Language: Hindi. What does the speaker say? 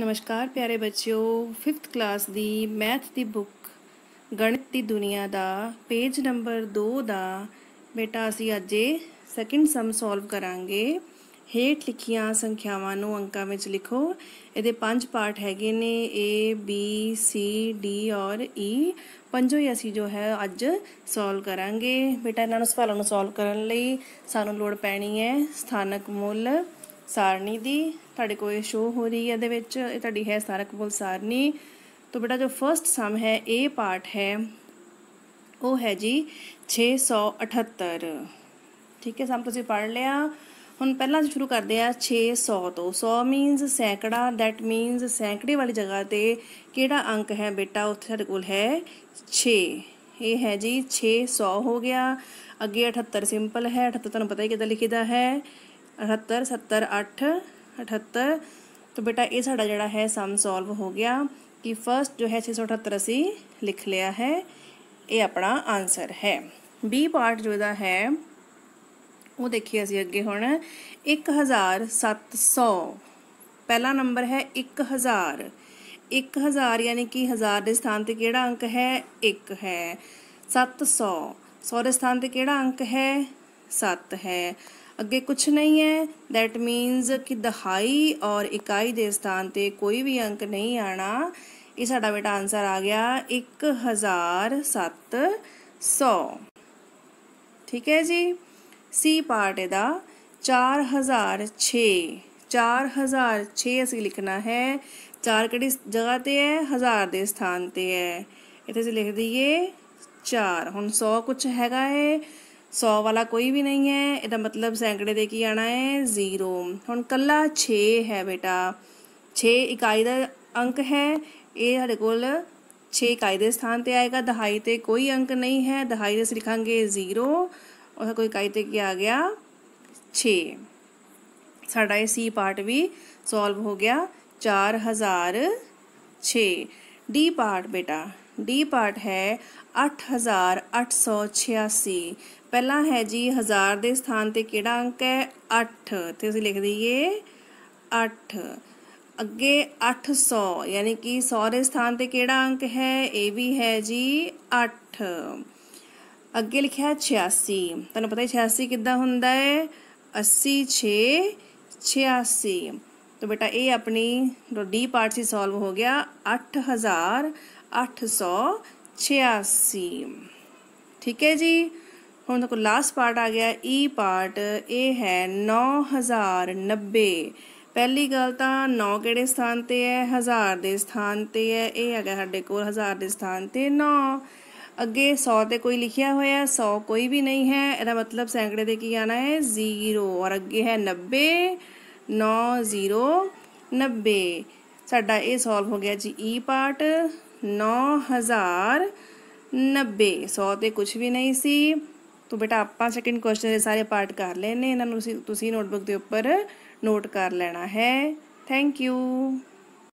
ਨਮਸਕਾਰ ਪਿਆਰੇ ਬੱਚਿਓ 5th ਕਲਾਸ ਦੀ ਮੈਥ ਦੀ ਬੁੱਕ ਗਣਿਤ ਦੀ ਦੁਨੀਆ ਦਾ ਪੇਜ ਨੰਬਰ 2 ਦਾ ਬੇਟਾ ਅਸੀਂ ਅੱਜ ਸੈਕਿੰਡ ਸਮ ਸੋਲਵ ਕਰਾਂਗੇ ਹੇਠ ਲਿਖੀਆਂ ਸੰਖਿਆਵਾਂ ਨੂੰ ਅੰਕਾਂ ਵਿੱਚ ਲਿਖੋ ਇਹਦੇ ਪੰਜ ਪਾਰਟ ਹੈਗੇ ਨੇ A B C D ਔਰ E ਪੰਜੋ ਹੀ ਅਸੀਂ ਜੋ ਹੈ ਅੱਜ ਸੋਲਵ ਕਰਾਂਗੇ ਬੇਟਾ ਇਹਨਾਂ ਨੂੰ ਸਵਾਲਾਂ ਨੂੰ ਸੋਲਵ ਕਰਨ ਲਈ ਸਾਨੂੰ ਲੋੜ ਪੈਣੀ ਹੈ ਸਥਾਨਕ ਮੁੱਲ ਸਾਰਨੀ ਦੀ ਤੁਹਾਡੇ ਕੋਲ ਇਹ ਸ਼ੋ ਹੋ ਰਹੀ ਹੈ ਇਹਦੇ ਵਿੱਚ ਇਹ ਤੁਹਾਡੀ ਹੈ ਸਾਰਕ ਬੋਲ ਸਾਰਨੀ ਤੋਂ ਬੇਟਾ ਜੋ ਫਰਸਟ ਸਮ ਹੈ ਇਹ ਪਾਰਟ ਹੈ ਉਹ ਹੈ ਜੀ 678 ਠੀਕ ਹੈ ਸਮ ਤੁਸੀਂ ਪੜ ਲਿਆ ਹੁਣ ਪਹਿਲਾਂ ਸ਼ੁਰੂ ਕਰਦੇ ਆ 600 ਤੋਂ 100 ਮੀਨਸ ਸੈਂਕੜਾ ਥੈਟ ਮੀਨਸ ਸੈਂਕੜੇ ਵਾਲੀ ਜਗ੍ਹਾ ਤੇ ਕਿਹੜਾ ਅੰਕ ਹੈ ਬੇਟਾ ਉੱਥੇ ਸਾਡੇ ਕੋਲ ਹੈ 6 ਇਹ ਹੈ ਜੀ 600 ਹੋ ਗਿਆ ਅੱਗੇ 78 ਸਿੰਪਲ ਹੈ 78 ਤੁਹਾਨੂੰ ਪਤਾ ਹੀ ਕਿਦਾਂ ਲਿਖੀਦਾ ਹੈ अठत्तर सत्तर अठ अठत्तर तो बेटा ये साढ़ा जोड़ा है सम सॉल्व हो गया कि फस्ट जो है छे सौ अठहत्तर असी लिख लिया है ये अपना आंसर है बी पार्ट जो है वो देखिए असं अगे हम एक हज़ार सत्त सौ पहला नंबर है एक हज़ार एक हज़ार यानी कि हज़ार के स्थान पर कि अंक है एक है सत्त सौ सौ के स्थान पर कि अंक है सत्त है अगे कुछ नहीं है दैट मीनस कि दहाई और इकई के स्थान पर कोई भी अंक नहीं आना यह सा बेटा आंसर आ गया एक हज़ार सत्त सौ ठीक है जी सी पार्ट ए चार हज़ार छे चार हज़ार छे असी लिखना है चार कड़ी जगह पर है हज़ार के स्थान पर है इतने लिख दीए चार हम सौ कुछ हैगा है। सौ वाला कोई भी नहीं है यदा मतलब सैकड़े दे आना है जीरो हम कला छे है बेटा छे इकाई का अंक है ये साढ़े को छे इकाई के स्थान पर आएगा दहाई पर कोई अंक नहीं है दहाई से लिखा जीरो और सब इकाई पर आ गया छे साढ़ा सी पार्ट भी सॉल्व हो गया चार हज़ार छः डी पार्ट बेटा डी पार्ट है अठ हज़ार अठ सौ छियासी पहला है जी हज़ार के स्थान पर कि अंक है अठ तो अभी लिख दीए अठ अगे अठ सौ यानी कि सौ के स्थान पर कि अंक है ये भी है जी अठ अगे लिखा है छियासी तुम पता है छियासी कि अस्सी छे छियासी तो बेटा ये अपनी जो डी पार्ट से सॉल्व हो गया अठ हज़ार अठ सौ छियासी ठीक है जी हम देखो लास्ट पार्ट आ गया ई पार्ट ए है नौ हज़ार नब्बे पहली गल तो नौ कि स्थान पर है हज़ार के स्थान पर है ये है साढ़े को हज़ार के स्थान पर नौ अगे सौ तो कोई लिखिया होया सौ कोई भी नहीं है यदा मतलब सैकड़े से की आना है जीरो और अगे है नब्बे नौ जीरो नब्बे साडा ये सॉल्व हो गया जी ई e पार्ट नौ हज़ार नब्बे सौ तो कुछ भी नहीं सी तो बेटा आप सैकेंड क्वेश्चन के सारे पार्ट कर लेने इन्होंने नोटबुक के उपर नोट कर लेना है थैंक यू